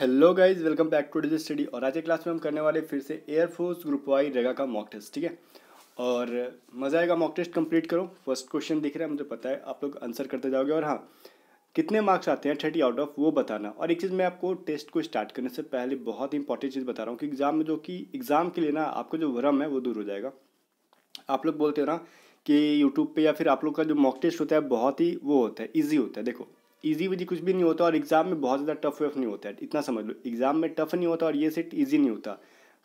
hello guys welcome back to digit study और आज के क्लास में हम करने वाले फिर से एयरफोर्स ग्रुप वाई रेगा का मॉक टेस्ट ठीक है और मज़ा आएगा मॉक टेस्ट कंप्लीट करो फर्स्ट क्वेश्चन दिख रहा है मुझे पता है आप लोग आंसर करते जाओगे और हाँ कितने मार्क्स आते हैं थर्टी आउट ऑफ वो बताना और एक चीज़ मैं आपको टेस्ट को स्टार्ट करने से पहले बहुत ही इंपॉर्टेंट चीज़ बता रहा हूँ कि एग्ज़ाम में जो कि एग्ज़ाम के लिए ना आपको जो भ्रम है वो दूर हो जाएगा आप लोग बोलते हो ना कि यूट्यूब पे या फिर आप लोग का जो मॉक टेस्ट होता है बहुत ही वो होता है ईजी होता है देखो ईजी वीजी कुछ भी नहीं होता और एग्ज़ाम में बहुत ज़्यादा टफ वफ नहीं होता है इतना समझ लो एग्ज़ाम में टफ नहीं होता और ये सेट ईजी नहीं होता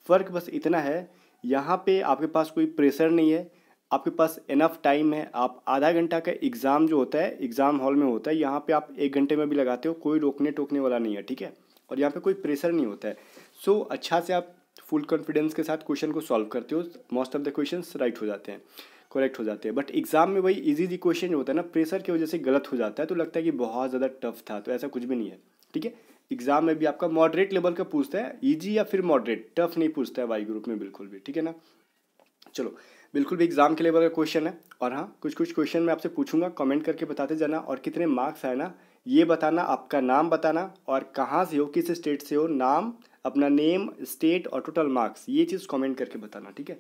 फ़र्क बस इतना है यहाँ पे आपके पास कोई प्रेशर नहीं है आपके पास इनफ टाइम है आप आधा घंटा का एग्ज़ाम जो होता है एग्ज़ाम हॉल में होता है यहाँ पे आप एक घंटे में भी लगाते हो कोई रोकने टोकने वाला नहीं है ठीक है और यहाँ पे कोई प्रेशर नहीं होता है सो so, अच्छा से आप फुल कॉन्फिडेंस के साथ क्वेश्चन को सॉल्व करते हो most of the question right हो जाते हैं करेक्ट हो जाते हैं बट एग्ज़ाम में वही इजी इजी क्वेश्चन जो होता है ना प्रेशर की वजह से गलत हो जाता है तो लगता है कि बहुत ज़्यादा टफ था तो ऐसा कुछ भी नहीं है ठीक है एग्ज़ाम में भी आपका मॉडरेट लेवल का पूछता है ईजी या फिर मॉडरेट टफ नहीं पूछता है वाई ग्रुप में बिल्कुल भी ठीक है ना चलो बिल्कुल भी एग्ज़ाम के लेवल का क्वेश्चन है और हाँ कुछ कुछ क्वेश्चन मैं आपसे पूछूंगा कमेंट करके बताते जाना और कितने मार्क्स आए ना ये बताना आपका नाम बताना और कहाँ से हो किस स्टेट से हो नाम अपना नेम स्टेट और टोटल मार्क्स ये चीज़ कमेंट करके बताना ठीक है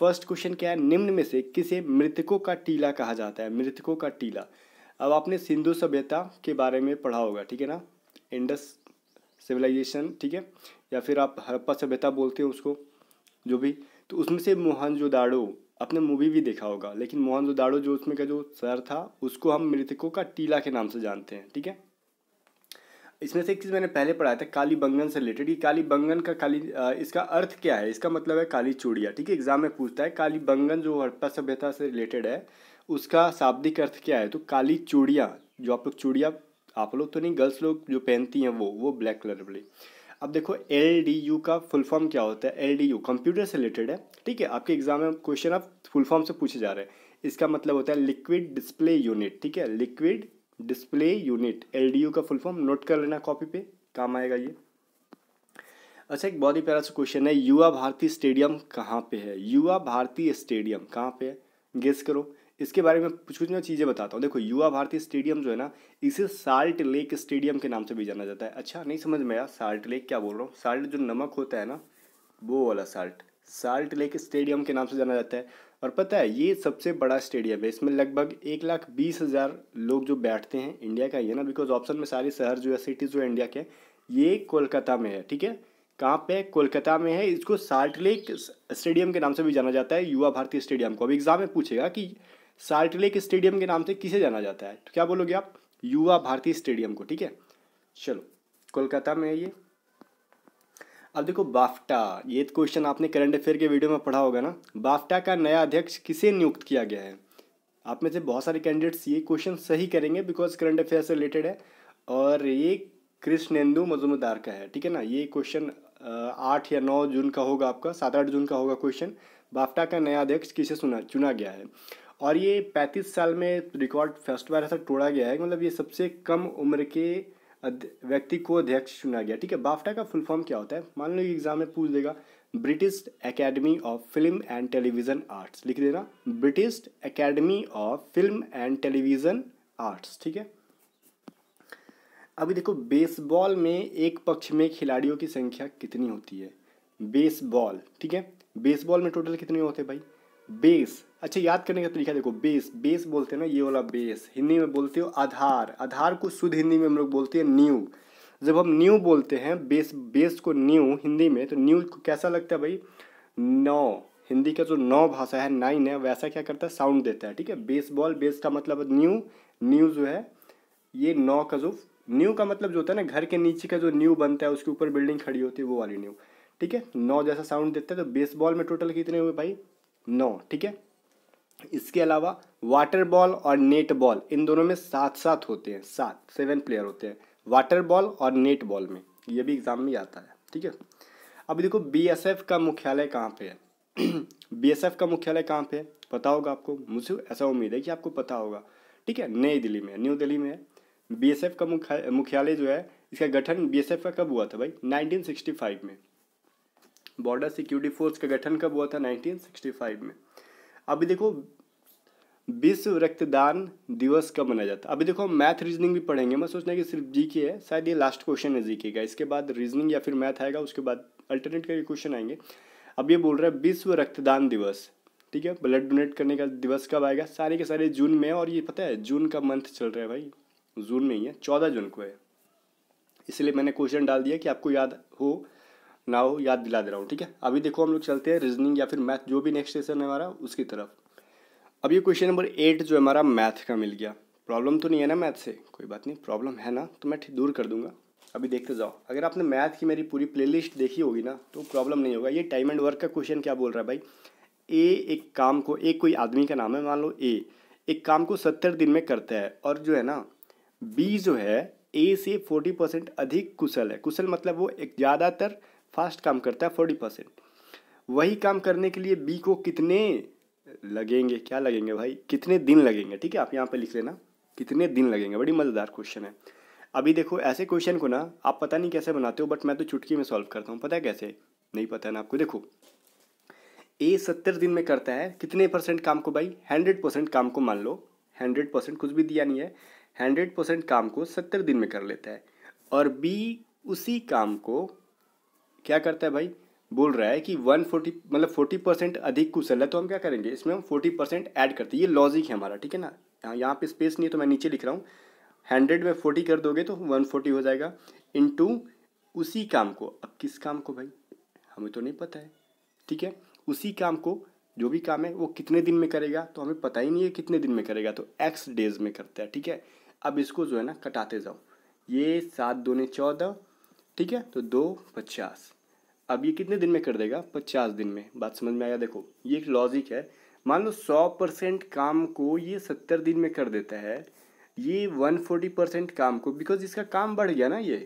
फर्स्ट क्वेश्चन क्या है निम्न में से किसे मृतकों का टीला कहा जाता है मृतकों का टीला अब आपने सिंधु सभ्यता के बारे में पढ़ा होगा ठीक है ना इंडस सिविलाइजेशन ठीक है या फिर आप हड़प्पा सभ्यता बोलते हो उसको जो भी तो उसमें से मोहनजोदाड़ो आपने मूवी भी देखा होगा लेकिन मोहनजोदाड़ो जो उसमें का जो सर था उसको हम मृतकों का टीला के नाम से जानते हैं ठीक है इसमें से एक चीज़ मैंने पहले पढ़ाया था काली बंगन से रिलेटेड कि काली बंगन का काली इसका अर्थ क्या है इसका मतलब है काली चूड़िया ठीक है एग्जाम में पूछता है काली बंगन जो हड़प्पा सभ्यता से रिलेटेड है उसका शाब्दिक अर्थ क्या है तो काली चूड़िया जो आप लोग चूड़िया आप लोग तो नहीं गर्ल्स लोग जो पहनती हैं वो वो ब्लैक कलर वाली अब देखो एल डी यू का फुल फॉर्म क्या होता है एल डी यू कंप्यूटर से रिलेटेड है ठीक है आपके एग्जाम में क्वेश्चन आप फुल फॉर्म से पूछे जा रहे हैं इसका मतलब होता है लिक्विड डिस्प्ले यूनिट ठीक है लिक्विड डिस्प्ले यूनिट एलडीयू का फुल फॉर्म नोट कर लेना कॉपी पे काम आएगा ये अच्छा एक बहुत ही प्यारा सा क्वेश्चन है युवा भारती स्टेडियम कहाँ पे है युवा भारती स्टेडियम कहाँ पे है गेस करो इसके बारे में कुछ कुछ मैं चीज़ें बताता हूँ देखो युवा भारती स्टेडियम जो है ना इसे साल्ट लेक स्टेडियम के नाम से भी जाना जाता है अच्छा नहीं समझ में आया साल्ट लेक क्या बोल रहा हूँ साल्ट जो नमक होता है ना वो वाला साल्ट साल्ट लेक स्टेडियम के नाम से जाना जाता है और पता है ये सबसे बड़ा स्टेडियम है इसमें लगभग एक लाख बीस हज़ार लोग जो बैठते हैं इंडिया का ही है ना बिकॉज ऑप्शन में सारे शहर जो है सिटीज़ जो इंडिया के ये कोलकाता में है ठीक है कहाँ पे कोलकाता में है इसको साल्ट लेक स्टेडियम के नाम से भी जाना जाता है युवा भारती स्टेडियम को अभी एग्ज़ाम में पूछेगा कि साल्ट लेक स्टेडियम के नाम से किसे जाना जाता है तो क्या बोलोगे आप युवा भारती स्टेडियम को ठीक है चलो कोलकाता में है ये अब देखो बाफ्टा ये क्वेश्चन तो आपने करंट अफेयर के वीडियो में पढ़ा होगा ना बाफ्टा का नया अध्यक्ष किसे नियुक्त किया गया है आप में से बहुत सारे कैंडिडेट्स ये क्वेश्चन सही करेंगे बिकॉज करंट अफेयर से रिलेटेड है और ये कृष्णेंदु मजुमदार का है ठीक है ना ये क्वेश्चन आठ या नौ जून का होगा आपका सात आठ जून का होगा क्वेश्चन बाफ्टा का नया अध्यक्ष किसे सुना चुना गया है और ये पैंतीस साल में रिकॉर्ड फर्स्ट बार ऐसा तोड़ा गया है मतलब ये सबसे कम उम्र के व्यक्ति को अध्यक्ष चुना गया ठीक है बाफ्टा का फुल फॉर्म क्या होता है मान लो एग्जाम में पूछ देगा British Academy of Film and Television Arts लिख देना British Academy of Film and Television Arts ठीक है अभी देखो बेसबॉल में एक पक्ष में खिलाड़ियों की संख्या कितनी होती है बेसबॉल ठीक है बेसबॉल में टोटल कितने होते हैं भाई बेस अच्छा याद करने का तरीका देखो बेस बेस बोलते हैं ना ये वाला बेस हिंदी में बोलते हो आधार आधार को शुद्ध हिंदी में हम लोग बोलते हैं न्यू जब हम न्यू बोलते हैं बेस बेस को न्यू हिंदी में तो न्यू को कैसा लगता है भाई नौ हिंदी का जो नौ भाषा है नाइन है वैसा क्या करता है साउंड देता है ठीक है बेसबॉल बेस का मतलब न्यू न्यू जो है ये नौ का जो न्यू का मतलब जो होता है ना घर के नीचे का जो न्यू बनता है उसके ऊपर बिल्डिंग खड़ी होती है वो वाली न्यू ठीक है नौ जैसा साउंड देता है तो बेसबॉल में टोटल कितने हुए भाई नौ ठीक है इसके अलावा वाटर बॉल और नेट बॉल इन दोनों में सात सात होते हैं सात सेवन प्लेयर होते हैं वाटर बॉल और नेट बॉल में ये भी एग्ज़ाम में आता है ठीक है अब देखो बीएसएफ का मुख्यालय कहाँ पे है बीएसएफ का मुख्यालय कहाँ पे है पता होगा आपको मुझे ऐसा उम्मीद है कि आपको पता होगा ठीक है नई दिल्ली में न्यू दिल्ली में बी का मुख्यालय जो है इसका गठन बी का कब हुआ था भाई नाइनटीन में बॉर्डर सिक्योरिटी फोर्स का गठन कब हुआ था 1965 में अभी देखो विश्व रक्तदान दिवस कब मनाया जाता है अभी देखो हम मैथ रीजनिंग भी पढ़ेंगे मैं सोचना कि सिर्फ जी के है शायद ये लास्ट क्वेश्चन है जी का इसके बाद रीजनिंग या फिर मैथ आएगा उसके बाद अल्टरनेट का क्वेश्चन आएंगे अब ये बोल रहा है विश्व रक्तदान दिवस ठीक है ब्लड डोनेट करने का दिवस कब आएगा सारे के सारे जून में और ये पता है जून का मंथ चल रहा है भाई जून में ही है चौदह जून को है इसलिए मैंने क्वेश्चन डाल दिया कि आपको याद हो हो याद दिला दे रहा हूँ ठीक है अभी देखो हम लोग चलते हैं रीजनिंग या फिर मैथ जो भी नेक्स्ट सेशन है हमारा उसकी तरफ अब ये क्वेश्चन नंबर एट जो हमारा मैथ का मिल गया प्रॉब्लम तो नहीं है ना मैथ से कोई बात नहीं प्रॉब्लम है ना तो मैं दूर कर दूंगा अभी देखते जाओ अगर आपने मैथ की मेरी पूरी प्लेलिस्ट देखी होगी ना तो प्रॉब्लम नहीं होगा ये टाइम एंड वर्क का क्वेश्चन क्या बोल रहा है भाई ए एक काम को एक कोई आदमी का नाम है मान लो ए एक काम को सत्तर दिन में करता है और जो है ना बी जो है ए से फोर्टी परसेंट अधिक कुशल है कुशल मतलब वो एक ज़्यादातर फास्ट काम करता है फोर्टी परसेंट वही काम करने के लिए बी को कितने लगेंगे क्या लगेंगे भाई कितने दिन लगेंगे ठीक है आप यहाँ पे लिख लेना कितने दिन लगेंगे बड़ी मज़ेदार क्वेश्चन है अभी देखो ऐसे क्वेश्चन को ना आप पता नहीं कैसे बनाते हो बट मैं तो चुटकी में सॉल्व करता हूँ पता है कैसे नहीं पता है ना आपको देखो ए सत्तर दिन में करता है कितने परसेंट काम को भाई हंड्रेड परसेंट काम को मान लो हंड्रेड परसेंट कुछ भी दिया नहीं है हंड्रेड परसेंट काम को सत्तर दिन में कर लेता है और बी उसी काम को क्या करता है भाई बोल रहा है कि वन फोर्टी मतलब फोर्टी परसेंट अधिक कुशल है तो हम क्या करेंगे इसमें हम फोर्टी परसेंट ऐड करते हैं ये लॉजिक है हमारा ठीक है ना यहाँ यहाँ पे स्पेस नहीं है तो मैं नीचे लिख रहा हूँ हंड्रेड में फोर्टी कर दोगे तो वन फोर्टी हो जाएगा इन उसी काम को अब किस काम को भाई हमें तो नहीं पता है ठीक है उसी काम को जो भी काम है वो कितने दिन में करेगा तो हमें पता ही नहीं है कितने दिन में करेगा तो एक्स डेज में करता है ठीक है अब इसको जो है ना कटाते जाओ ये सात दो ने चौदह ठीक है तो दो पचास अब ये कितने दिन में कर देगा पचास दिन में बात समझ में आया देखो ये एक लॉजिक है मान लो सौ परसेंट काम को ये सत्तर दिन में कर देता है ये वन फोर्टी परसेंट काम को बिकॉज इसका काम बढ़ गया ना ये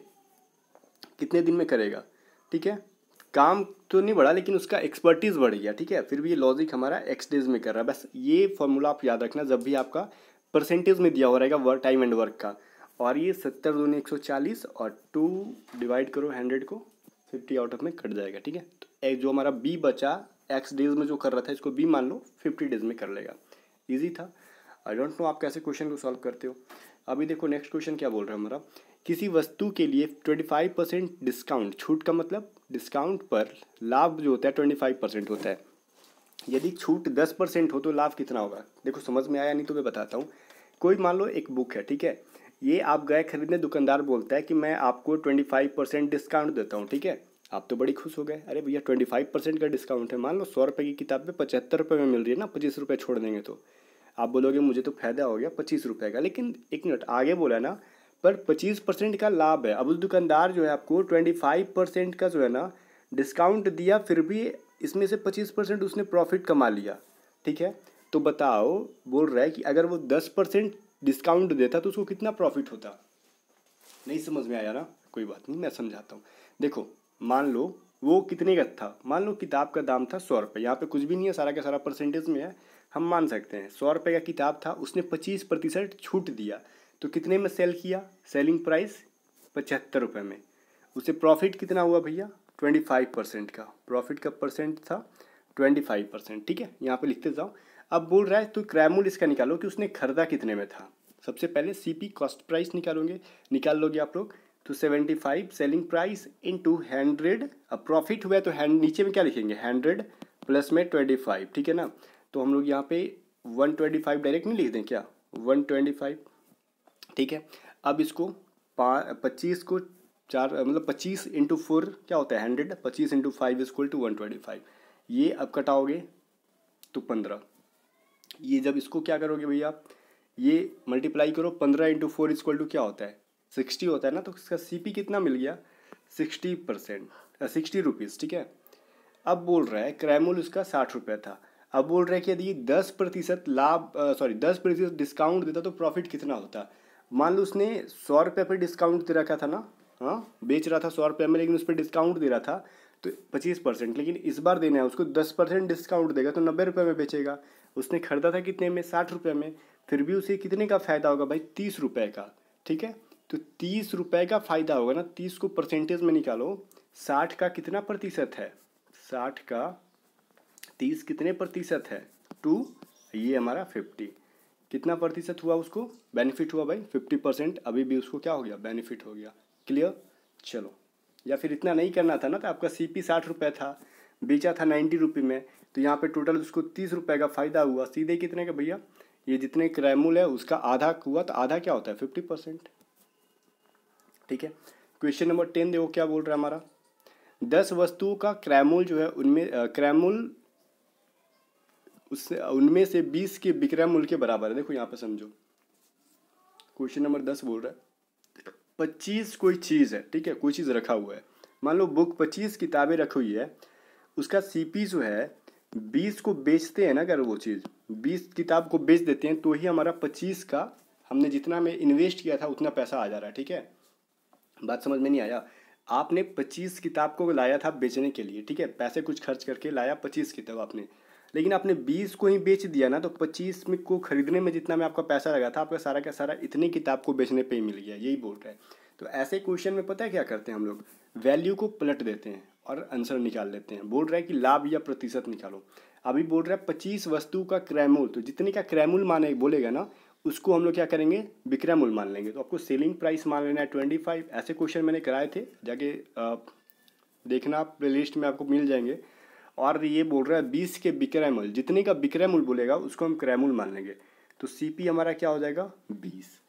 कितने दिन में करेगा ठीक है काम तो नहीं बढ़ा लेकिन उसका एक्सपर्टीज़ बढ़ गया ठीक है फिर भी ये लॉजिक हमारा एक्स डेज में कर रहा है बस ये फॉर्मूला आप याद रखना जब भी आपका परसेंटेज में दिया हो रहेगा वर्क टाइम एंड वर्क का और ये सत्तर दोनों एक सौ चालीस और टू डिवाइड करो हंड्रेड को फिफ्टी आउट ऑफ में कट जाएगा ठीक है तो जो हमारा बी बचा एक्स डेज में जो कर रहा था इसको बी मान लो फिफ्टी डेज में कर लेगा ईजी था आई डोंट नो आप कैसे क्वेश्चन को सॉल्व करते हो अभी देखो नेक्स्ट क्वेश्चन क्या बोल रहा है हमारा किसी वस्तु के लिए ट्वेंटी फाइव परसेंट डिस्काउंट छूट का मतलब डिस्काउंट पर लाभ जो होता है ट्वेंटी फाइव परसेंट होता है यदि छूट दस परसेंट हो तो लाभ कितना होगा देखो समझ में आया नहीं तो मैं बताता हूँ कोई मान लो एक बुक है ठीक है ये आप गए खरीदने दुकानदार बोलता है कि मैं आपको ट्वेंटी फाइव परसेंट डिस्काउंट देता हूँ ठीक है आप तो बड़ी खुश हो गए अरे भैया ट्वेंटी फाइव परसेंट का डिस्काउंट है मान लो सौ रुपये की किताब पे पचहत्तर रुपये में मिल रही है ना पच्चीस रुपये छोड़ देंगे तो आप बोलोगे मुझे तो फायदा हो गया पच्चीस रुपये का लेकिन एक मिनट आगे बोला ना पर पच्चीस परसेंट का लाभ है अब उस दुकानदार जो है आपको ट्वेंटी फाइव परसेंट का जो है ना डिस्काउंट दिया फिर भी इसमें से पच्चीस परसेंट उसने प्रॉफिट कमा लिया ठीक है तो बताओ बोल रहा है कि अगर वो दस परसेंट डिस्काउंट देता तो उसको कितना प्रॉफिट होता नहीं समझ में आया ना कोई बात नहीं मैं समझाता हूँ देखो मान लो वो कितने का था मान लो किताब का दाम था सौ रुपये यहाँ पर कुछ भी नहीं है सारा का सारा परसेंटेज में है हम मान सकते हैं सौ रुपये का किताब था उसने पच्चीस प्रतिशत छूट दिया तो कितने में सेल किया सेलिंग प्राइस पचहत्तर रुपये में उससे प्रॉफिट कितना हुआ भैया ट्वेंटी फाइव परसेंट का प्रॉफिट का परसेंट था ट्वेंटी फाइव परसेंट ठीक है यहाँ पे लिखते जाओ अब बोल रहा है तो क्रैमूल इसका निकालो कि उसने खरीदा कितने में था सबसे पहले सी पी कॉस्ट प्राइस निकालोगे निकाल लोगे आप लोग तो seventy five selling price in two hundred अब प्रॉफिट हुआ है तो हैंड नीचे में क्या लिखेंगे हंड्रेड प्लस में ट्वेंटी फाइव ठीक है ना तो हम लोग यहाँ पे वन ट्वेंटी फाइव डायरेक्ट नहीं लिख दें क्या वन ट्वेंटी फाइव ठीक है अब इसको पा पच्चीस को चार मतलब पच्चीस इंटू फोर क्या होता है हंड्रेड पच्चीस into five equal to one twenty five ये अब कटाओगे तो पंद्रह ये जब इसको क्या करोगे भैया ये मल्टीप्लाई करो पंद्रह इंटू फोर इजक्वल टू क्या होता है सिक्सटी होता है ना तो इसका सी पी कितना मिल गया सिक्सटी परसेंट सिक्सटी रुपीज़ ठीक है अब बोल रहा है क्रैमोल इसका साठ रुपये था अब बोल रहा है कि यदि दस प्रतिशत लाभ सॉरी दस प्रतिशत डिस्काउंट देता तो प्रॉफिट कितना होता मान लो उसने सौ रुपये पर डिस्काउंट दे रखा था ना हाँ बेच रहा था सौ रुपये में लेकिन उस पर डिस्काउंट दे रहा था तो पच्चीस परसेंट लेकिन इस बार देना है उसको दस परसेंट डिस्काउंट देगा तो नब्बे रुपये में बेचेगा उसने ख़रीदा था कितने में साठ रुपये में फिर भी उसे कितने का फ़ायदा होगा भाई तीस रुपये का ठीक है तो तीस रुपये का फ़ायदा होगा ना तीस को परसेंटेज में निकालो साठ का कितना प्रतिशत है साठ का तीस कितने प्रतिशत है टू ये हमारा फिफ्टी कितना प्रतिशत हुआ उसको बेनिफिट हुआ भाई फिफ्टी परसेंट अभी भी उसको क्या हो गया बेनिफिट हो गया क्लियर चलो या फिर इतना नहीं करना था ना तो आपका सी पी साठ रुपये था बेचा था नाइन्टी रुपये में तो यहाँ पे टोटल उसको तीस रुपये का फ़ायदा हुआ सीधे कितने का भैया ये जितने क्रैमूल है उसका आधा हुआ तो आधा क्या होता है फिफ्टी परसेंट ठीक है क्वेश्चन नंबर टेन देखो क्या बोल रहा है हमारा दस वस्तुओं का क्रैमूल जो है उनमें क्रैमूल उससे उनमें से बीस के विक्रय मूल्य के बराबर है देखो यहाँ पे समझो क्वेश्चन नंबर दस बोल रहा है पच्चीस कोई चीज़ है ठीक है कोई चीज़ रखा हुआ है मान लो बुक पच्चीस किताबें रखी हुई है उसका सी जो है बीस को बेचते हैं ना अगर वो चीज़ बीस किताब को बेच देते हैं तो ही हमारा पच्चीस का हमने जितना में इन्वेस्ट किया था उतना पैसा आ जा रहा है ठीक है बात समझ में नहीं आया आपने पच्चीस किताब को लाया था बेचने के लिए ठीक है पैसे कुछ खर्च करके लाया पच्चीस किताब आपने लेकिन आपने बीस को ही बेच दिया ना तो पच्चीस में को खरीदने में जितना में आपका पैसा लगा था आपका सारा का सारा इतनी किताब को बेचने पर ही मिल गया यही बोल रहा है तो ऐसे क्वेश्चन में पता है क्या करते हैं हम लोग वैल्यू को पलट देते हैं और आंसर निकाल लेते हैं बोल रहा है कि लाभ या प्रतिशत निकालो अभी बोल रहा है पच्चीस वस्तु का क्रैमूल तो जितने का क्रैमूल माने बोलेगा ना उसको हम लोग क्या करेंगे विक्रय मान लेंगे तो आपको सेलिंग प्राइस मान लेना है ट्वेंटी फाइव ऐसे क्वेश्चन मैंने कराए थे जाके देखना प्ले लिस्ट में आपको मिल जाएंगे और ये बोल रहा है बीस के विक्रय जितने का विक्रय बोलेगा उसको हम क्रैमूल मान लेंगे तो सी हमारा क्या हो जाएगा बीस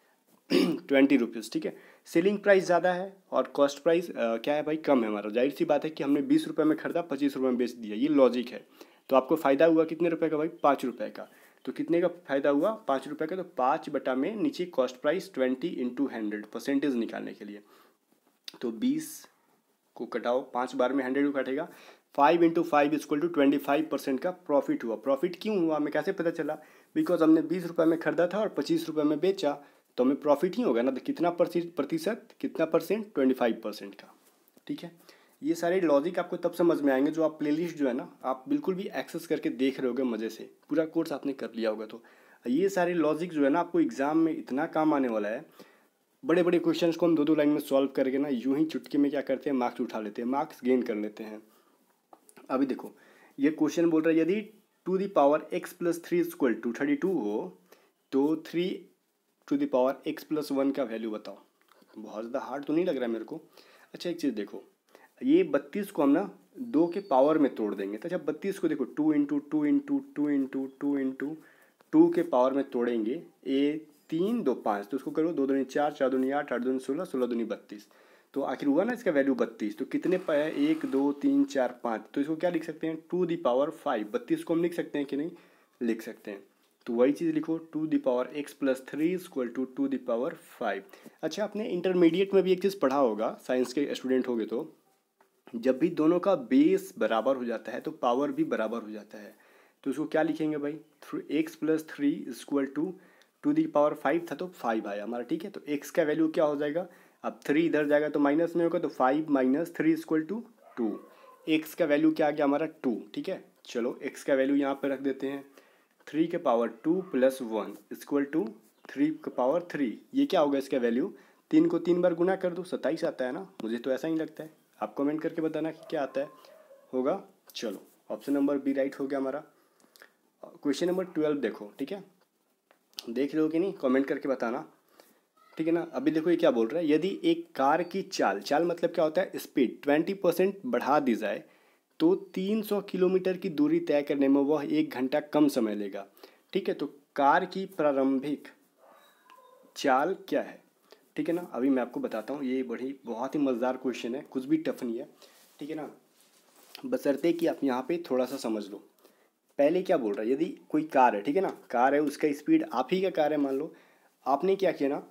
ट्वेंटी रुपीज़ ठीक है सेलिंग प्राइस ज़्यादा है और कॉस्ट प्राइस क्या है भाई कम है हमारा जाहिर सी बात है कि हमने बीस रुपये में खरीदा पच्चीस रुपये में बेच दिया ये लॉजिक है तो आपको फ़ायदा हुआ कितने रुपये का भाई पाँच रुपये का तो कितने का फ़ायदा हुआ पाँच रुपये का तो पाँच बटा में नीचे cost price twenty into hundred percentage निकालने के लिए तो बीस को कटाओ पाँच बार में हंड्रेड को कटेगा five into five equal to twenty five percent का प्रॉफिट हुआ प्रॉफिट क्यों हुआ हमें कैसे पता चला बिकॉज हमने बीस रुपये में खरीदा था और पच्चीस रुपये में बेचा तो हमें प्रॉफिट ही होगा ना तो कितना प्रतिशत कितना परसेंट ट्वेंटी फाइव परसेंट का ठीक है ये सारे लॉजिक आपको तब समझ में आएंगे जो आप प्लेलिस्ट जो है ना आप बिल्कुल भी एक्सेस करके देख रहे होगे मज़े से पूरा कोर्स आपने कर लिया होगा तो ये सारे लॉजिक जो है ना आपको एग्ज़ाम में इतना काम आने वाला है बड़े बड़े क्वेश्चन को हम दो दो लाइन में सॉल्व करके ना यूँ ही चुटकी में क्या करते हैं मार्क्स उठा लेते हैं मार्क्स गेन कर लेते हैं अभी देखो ये क्वेश्चन बोल रहा है यदि two the power x plus three equal to thirty two हो तो three to the power x plus one का वैल्यू बताओ बहुत ज़्यादा हार्ड तो नहीं लग रहा है मेरे को अच्छा एक चीज़ देखो ये बत्तीस को हम ना दो के पावर में तोड़ देंगे तो अच्छा बत्तीस को देखो two into two into two into two into two के पावर में तोड़ेंगे ए तीन दो पाँच तो उसको करो दो दूनी चार चार दूनी आठ आठ दूनी सोलह सोलह दूनी बत्तीस तो आखिर हुआ ना इसका वैल्यू बत्तीस तो कितने है एक दो तीन चार पाँच तो इसको क्या लिख सकते हैं टू दी पावर फाइव बत्तीस को हम लिख सकते हैं कि नहीं लिख सकते हैं तो वही चीज़ लिखो two the power x plus three equal to two the power five अच्छा आपने इंटरमीडिएट में भी एक चीज़ पढ़ा होगा साइंस के स्टूडेंट होगे तो जब भी दोनों का बेस बराबर हो जाता है तो पावर भी बराबर हो जाता है तो उसको क्या लिखेंगे भाई through x plus three equal to two the power five था तो फाइव आया हमारा ठीक है तो एक्स का वैल्यू क्या हो जाएगा अब थ्री इधर जाएगा तो माइनस में होगा तो five minus three equal to two x का वैल्यू क्या आ गया हमारा टू ठीक है चलो एक्स का वैल्यू यहाँ पर रख देते हैं थ्री के power two plus one equal to three के पावर थ्री ये क्या होगा इसका वैल्यू तीन को तीन बार गुना कर दो सत्ताईस आता है ना मुझे तो ऐसा ही लगता है आप कमेंट करके बताना कि क्या आता है होगा चलो ऑप्शन नंबर बी राइट हो गया हमारा क्वेश्चन नंबर ट्वेल्व देखो ठीक है देख लो कि नहीं कमेंट करके बताना ठीक है ना अभी देखो ये क्या बोल रहा है यदि एक कार की चाल चाल मतलब क्या होता है स्पीड ट्वेंटी परसेंट बढ़ा दी जाए तो 300 किलोमीटर की दूरी तय करने में वह एक घंटा कम समय लेगा ठीक है तो कार की प्रारंभिक चाल क्या है ठीक है ना अभी मैं आपको बताता हूँ ये बड़ी बहुत ही मज़ेदार क्वेश्चन है कुछ भी टफ नहीं है ठीक है ना बसरते कि आप यहाँ पे थोड़ा सा समझ लो पहले क्या बोल रहा है यदि कोई कार है ठीक है ना कार है उसका स्पीड आप ही का कार है मान लो आपने क्या किया ना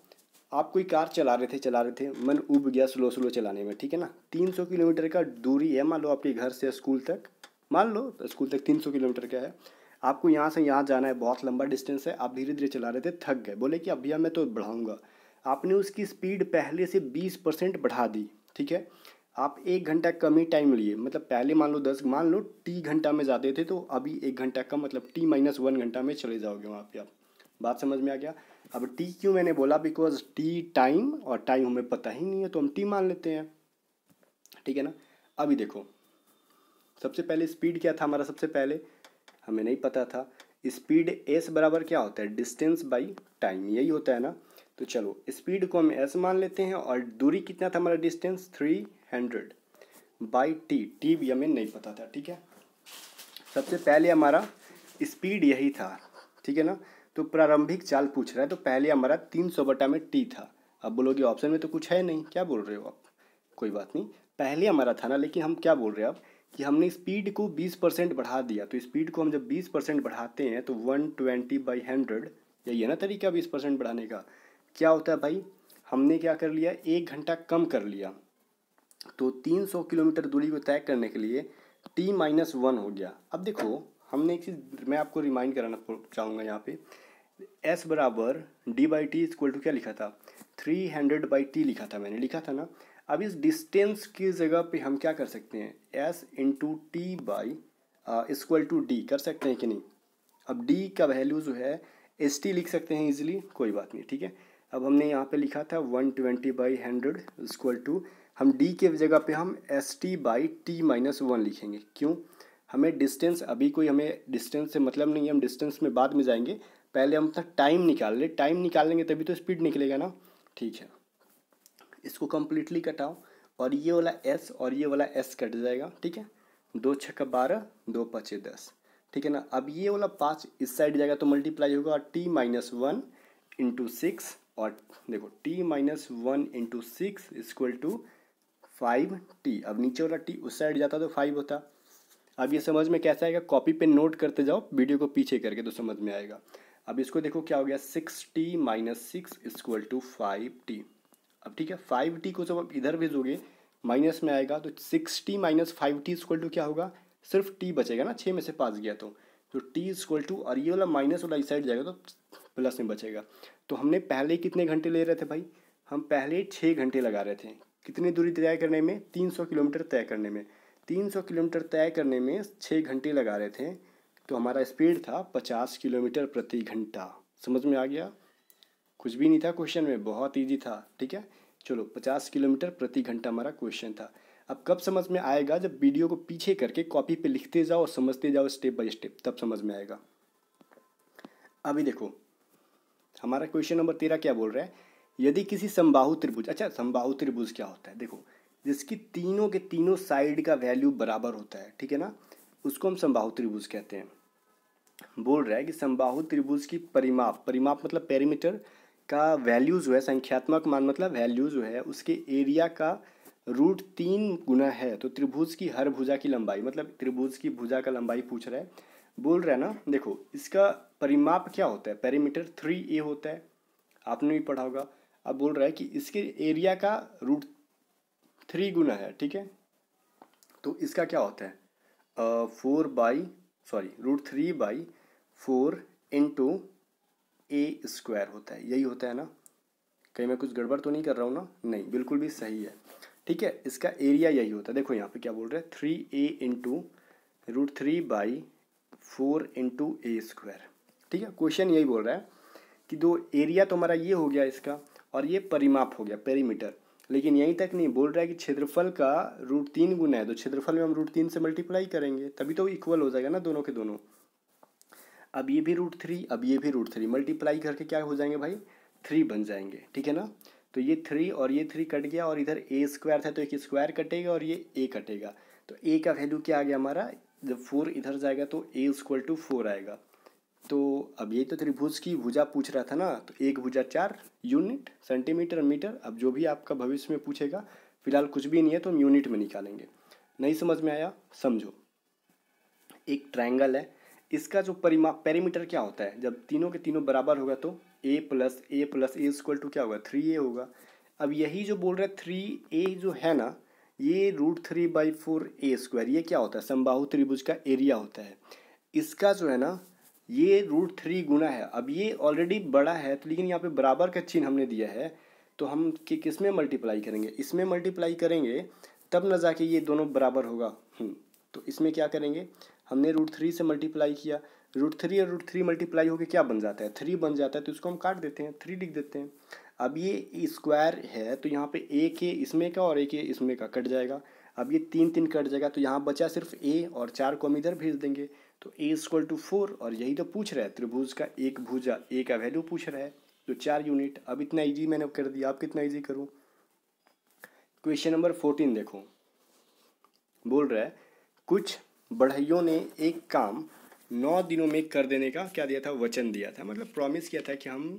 आप कोई कार चला रहे थे चला रहे थे मन उब गया स्लो स्लो चलाने में ठीक है ना तीन सौ किलोमीटर का दूरी है मान लो आपके घर से स्कूल तक मान लो स्कूल तक तीन सौ किलोमीटर का है आपको यहाँ से यहाँ जाना है बहुत लंबा डिस्टेंस है आप धीरे धीरे चला रहे थे थक गए बोले कि अभी मैं तो बढ़ाऊँगा आपने उसकी स्पीड पहले से बीस परसेंट बढ़ा दी ठीक है आप एक घंटा कम ही टाइम लिए मतलब पहले मान लो दस मान लो टी घंटा में जाते थे तो अभी एक घंटा कम मतलब टी माइनस वन घंटा में चले जाओगे वहाँ पे आप बात समझ में आ गया अब टी क्यों मैंने बोला बिकॉज टी टाइम और टाइम हमें पता ही नहीं है तो हम टी मान लेते हैं ठीक है ना अभी देखो सबसे पहले स्पीड क्या था हमारा सबसे पहले हमें नहीं पता था स्पीड एस बराबर क्या होता है डिस्टेंस बाई टाइम यही होता है ना तो चलो स्पीड को हम एस मान लेते हैं और दूरी कितना था हमारा distance three hundred by T T भी हमें नहीं पता था ठीक है सबसे पहले हमारा स्पीड यही था ठीक है ना तो प्रारंभिक चाल पूछ रहा है तो पहले हमारा तीन सौ बटा में टी था अब बोलोगे ऑप्शन में तो कुछ है नहीं क्या बोल रहे हो आप कोई बात नहीं पहले हमारा था ना लेकिन हम क्या बोल रहे हैं अब कि हमने स्पीड को बीस परसेंट बढ़ा दिया तो स्पीड को हम जब बीस परसेंट बढ़ाते हैं तो वन ट्वेंटी बाई हंड्रेड यही है ना तरीका बीस परसेंट बढ़ाने का क्या होता है भाई हमने क्या कर लिया एक घंटा कम कर लिया तो तीन सौ किलोमीटर दूरी को तय करने के लिए टी माइनस वन हो गया अब देखो हमने एक चीज़ मैं आपको रिमाइंड कराना चाहूँगा यहाँ पर एस बराबर D by T equal to क्या लिखा था थ्री हंड्रेड बाई टी लिखा था मैंने लिखा था ना अब इस डिस्टेंस की जगह पे हम क्या कर सकते हैं S into T by equal to D कर सकते हैं कि नहीं अब डी का वैल्यू जो है एस टी लिख सकते हैं इजीली कोई बात नहीं ठीक है अब हमने यहाँ पे लिखा था one twenty by hundred equal to हम डी के जगह पे हम S T by T minus one लिखेंगे क्यों हमें डिस्टेंस अभी कोई हमें डिस्टेंस से मतलब नहीं है हम डिस्टेंस में बाद में जाएंगे पहले हम तक टाइम निकाल ले टाइम निकालेंगे तभी तो स्पीड निकलेगा ना ठीक है इसको कम्प्लीटली कटाओ और ये वाला एस और ये वाला एस कट जाएगा ठीक है दो छक्का बारह दो पचे दस ठीक है ना अब ये वाला पाँच इस साइड जाएगा तो मल्टीप्लाई होगा T minus one into six और देखो T minus one into six equal to five T अब नीचे वाला टी उस साइड जाता तो फाइव होता अब ये समझ में कैसा आएगा कॉपी पे नोट करते जाओ वीडियो को पीछे करके तो समझ में आएगा अब इसको देखो क्या हो गया six T minus six equal to five T अब ठीक है फाइव टी को जब आप इधर भेजोगे माइनस में आएगा तो six T minus five T equal to क्या होगा सिर्फ टी बचेगा ना छः में से पास गया तो तो टी इक्वल टू और ये वाला माइनस वाला इस साइड जाएगा तो प्लस में बचेगा तो हमने पहले कितने घंटे ले रहे थे भाई हम पहले छः घंटे लगा रहे थे कितनी दूरी तय करने में तीन सौ किलोमीटर तय करने में तीन सौ किलोमीटर तय करने में छः घंटे लगा रहे थे तो हमारा स्पीड था पचास किलोमीटर प्रति घंटा समझ में आ गया कुछ भी नहीं था क्वेश्चन में बहुत ईजी था ठीक है चलो पचास किलोमीटर प्रति घंटा हमारा क्वेश्चन था अब कब समझ में आएगा जब वीडियो को पीछे करके कॉपी पे लिखते जाओ और समझते जाओ स्टेप बाय स्टेप तब समझ में आएगा अभी देखो हमारा क्वेश्चन नंबर तेरह क्या बोल रहा है यदि किसी संबाहु त्रिभुज अच्छा संबाहु त्रिभुज क्या होता है देखो जिसकी तीनों के तीनों साइड का वैल्यू बराबर होता है ठीक है ना उसको हम संबाहु त्रिभुज कहते हैं बोल रहा है कि संबाहु त्रिभुज की परिमाप परिमाप मतलब पेरीमीटर का वैल्यू जो है संख्यात्मक मान मतलब वैल्यू जो है उसके एरिया का रूट तीन गुना है तो त्रिभुज की हर भुजा की लंबाई मतलब त्रिभुज की भुजा का लंबाई पूछ रहा है बोल रहा है ना देखो इसका परिमाप क्या होता है पेरीमीटर थ्री ए होता है आपने भी पढ़ा होगा अब बोल रहा है कि इसके एरिया का रूट थ्री गुना है ठीक है तो इसका क्या होता है four by sorry root three by four into A square होता है यही होता है ना कहीं मैं कुछ गड़बड़ तो नहीं कर रहा हूँ ना नहीं बिल्कुल भी सही है ठीक है इसका एरिया यही होता है देखो यहाँ पे क्या बोल रहे हैं three A into root three by four into A square ठीक है क्वेश्चन यही बोल रहा है कि दो एरिया तो हमारा ये हो गया इसका और ये परिमाप हो गया पेरीमीटर लेकिन यहीं तक नहीं बोल रहा है कि क्षेत्रफल का रूट तीन गुना है तो क्षेत्रफल में हम रूट तीन से मल्टीप्लाई करेंगे तभी तो इक्वल हो जाएगा ना दोनों के दोनों अब ये भी रूट थ्री अब ये भी रूट थ्री मल्टीप्लाई करके क्या हो जाएंगे भाई थ्री बन जाएंगे ठीक है ना तो ये थ्री और ये थ्री कट गया और इधर ए स्क्वायर था तो एक स्क्वायर कटेगा और ये ए कटेगा तो ए का वैल्यू क्या आ गया हमारा जब फोर इधर जाएगा तो ए इक्वल टू फोर आएगा तो अब ये तो त्रिभुज की भुजा पूछ रहा था ना तो एक भुजा चार यूनिट सेंटीमीटर मीटर अब जो भी आपका भविष्य में पूछेगा फिलहाल कुछ भी नहीं है तो हम यूनिट में निकालेंगे नहीं समझ में आया समझो एक ट्राइंगल है इसका जो परिमा पेरीमीटर क्या होता है जब तीनों के तीनों बराबर होगा तो A plus A plus A equal to क्या होगा थ्री ए होगा अब यही जो बोल रहे हैं थ्री ए जो है ना ये root three by four A square ये क्या होता है संबाहु त्रिभुज का एरिया होता है इसका जो है ना ये रूट थ्री गुना है अब ये ऑलरेडी बड़ा है तो लेकिन यहाँ पे बराबर का चिन्ह हमने दिया है तो हम कि किस में मल्टीप्लाई करेंगे इसमें मल्टीप्लाई करेंगे तब न जाके ये दोनों बराबर होगा हम्म, तो इसमें क्या करेंगे हमने रूट थ्री से मल्टीप्लाई किया रूट थ्री और रूट थ्री मल्टीप्लाई होकर क्या बन जाता है थ्री बन जाता है तो इसको हम काट देते हैं थ्री लिख देते हैं अब ये स्क्वायर है तो यहाँ पे एक है इसमें का और एक के इसमें का कट जाएगा अब ये तीन तीन कट जाएगा तो यहाँ बचा सिर्फ ए और चार को हम इधर भेज देंगे तो ए स्क्वल टू फोर और यही तो पूछ रहा है त्रिभुज का एक भुजा ए का वैल्यू पूछ रहा है तो चार यूनिट अब इतना इजी मैंने कर दिया आप कितना इजी करूँ क्वेश्चन नंबर फोर्टीन देखो बोल रहा है कुछ बढ़इयों ने एक काम नौ दिनों में कर देने का क्या दिया था वचन दिया था मतलब प्रॉमिस किया था कि हम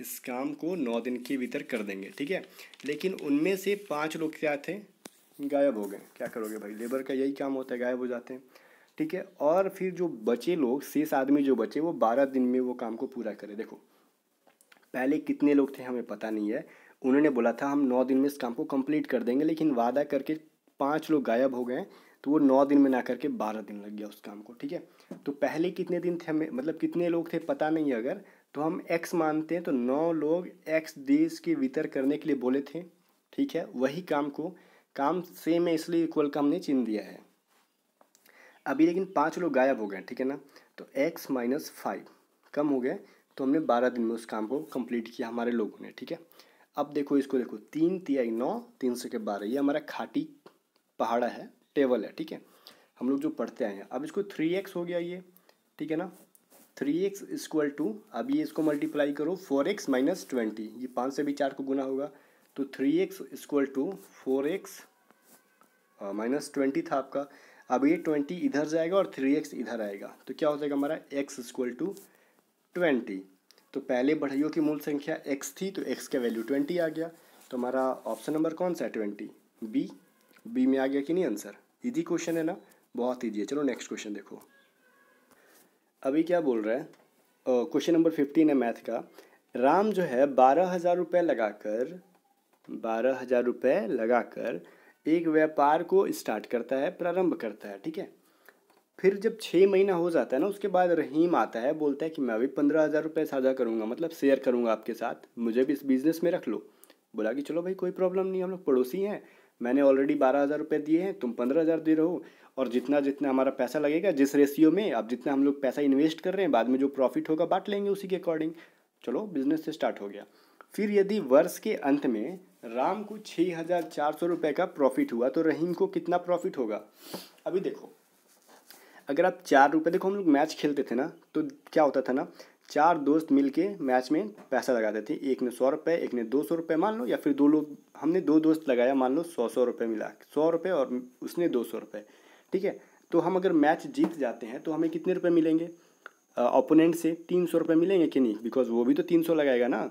इस काम को नौ दिन के भीतर कर देंगे ठीक है लेकिन उनमें से पाँच लोग क्या थे गायब हो गए क्या करोगे भाई लेबर का यही काम होता है गायब हो जाते हैं ठीक है और फिर जो बचे लोग शेष आदमी जो बचे वो बारह दिन में वो काम को पूरा करें देखो पहले कितने लोग थे हमें पता नहीं है उन्होंने बोला था हम नौ दिन में इस काम को कंप्लीट कर देंगे लेकिन वादा करके पाँच लोग गायब हो गए तो वो नौ दिन में ना करके बारह दिन लग गया उस काम को ठीक है तो पहले कितने दिन थे हमें मतलब कितने लोग थे पता नहीं है अगर तो हम एक्स मानते हैं तो नौ लोग एक्स देश के भीतर करने के लिए बोले थे ठीक है वही काम को काम सेम है इसलिए इक्वल का हमने चिन्ह दिया है अभी लेकिन पाँच लोग गायब हो गए ठीक है ना तो एक्स माइनस फाइव कम हो गए तो हमने बारह दिन में उस काम को कंप्लीट किया हमारे लोगों ने ठीक है अब देखो इसको देखो तीन आई नौ तीन सौ के बारह ये हमारा खाटी पहाड़ा है टेबल है ठीक है हम लोग जो पढ़ते आए हैं अब इसको थ्री एक्स हो गया ये ठीक है ना थ्री एक्स इक्वल टू अब ये इसको मल्टीप्लाई करो फोर एक्स माइनस ट्वेंटी ये पाँच से भी चार को गुना होगा तो three x equal to four x minus twenty था आपका अब ये ट्वेंटी इधर जाएगा और थ्री एक्स इधर आएगा तो क्या हो जाएगा हमारा एक्स इक्वल टू ट्वेंटी तो पहले बढ़इयों की मूल संख्या एक्स थी तो एक्स का वैल्यू ट्वेंटी आ गया तो हमारा ऑप्शन नंबर कौन सा है ट्वेंटी बी बी में आ गया कि नहीं आंसर इजी क्वेश्चन है ना बहुत ईजी है चलो नेक्स्ट क्वेश्चन देखो अभी क्या बोल रहे हैं क्वेश्चन नंबर फिफ्टीन है मैथ का राम जो है बारह हज़ार रुपये लगाकर बारह हज़ार रुपये लगाकर एक व्यापार को स्टार्ट करता है प्रारंभ करता है ठीक है फिर जब छः महीना हो जाता है ना उसके बाद रहीम आता है बोलता है कि मैं भी पंद्रह हज़ार रुपये साझा करूँगा मतलब शेयर करूँगा आपके साथ मुझे भी इस बिज़नेस में रख लो बोला कि चलो भाई कोई प्रॉब्लम नहीं हम लोग पड़ोसी हैं मैंने ऑलरेडी बारह हज़ार रुपये दिए हैं तुम पंद्रह हज़ार दे रहे हो और जितना जितना हमारा पैसा लगेगा जिस रेशियो में अब जितना हम लोग पैसा इन्वेस्ट कर रहे हैं बाद में जो प्रॉफिट होगा बांट लेंगे उसी के अकॉर्डिंग चलो बिज़नेस से स्टार्ट हो गया फिर यदि वर्ष के अंत में राम को छः हज़ार चार सौ रुपये का प्रॉफिट हुआ तो रहीम को कितना प्रॉफिट होगा अभी देखो अगर आप चार रुपये देखो हम लोग मैच खेलते थे ना तो क्या होता था ना चार दोस्त के मैच में पैसा लगाते थे एक ने सौ रुपये एक ने दो सौ रुपये मान लो या फिर दो लोग हमने दो दोस्त लगाया मान लो सौ सौ रुपये मिला सौ रुपये और उसने दो सौ रुपये ठीक है तो हम अगर मैच जीत जाते हैं तो हमें कितने रुपये मिलेंगे ओपोनेंट से तीन सौ रुपये मिलेंगे कि नहीं बिकॉज वो भी तो तीन सौ लगाएगा ना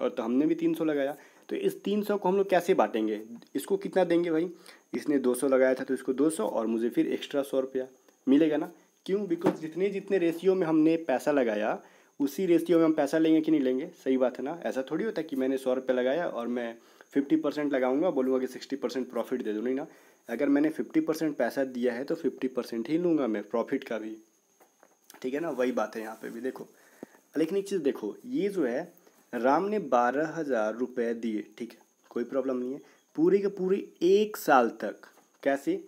और तो हमने भी तीन सौ लगाया तो इस तीन सौ को हम लोग कैसे बांटेंगे इसको कितना देंगे भाई इसने दो सौ लगाया था तो इसको दो सौ और मुझे फिर एक्स्ट्रा सौ रुपया मिलेगा ना क्यों बिकॉज जितने जितने रेशियो में हमने पैसा लगाया उसी रेशियो में हम पैसा लेंगे कि नहीं लेंगे सही बात है ना ऐसा थोड़ी होता है कि मैंने सौ रुपया लगाया और मैं फिफ्टी परसेंट लगाऊंगा बोलूँगा कि सिक्सटी परसेंट प्रॉफिट दे दो नहीं ना अगर मैंने फिफ्टी परसेंट पैसा दिया है तो फिफ्टी परसेंट ही लूँगा मैं प्रॉफिट का भी ठीक है ना वही बात है यहाँ पे भी देखो लेकिन एक चीज़ देखो ये जो है राम ने बारह हज़ार रुपये दिए ठीक है कोई प्रॉब्लम नहीं है पूरे के पूरे एक साल तक कैसे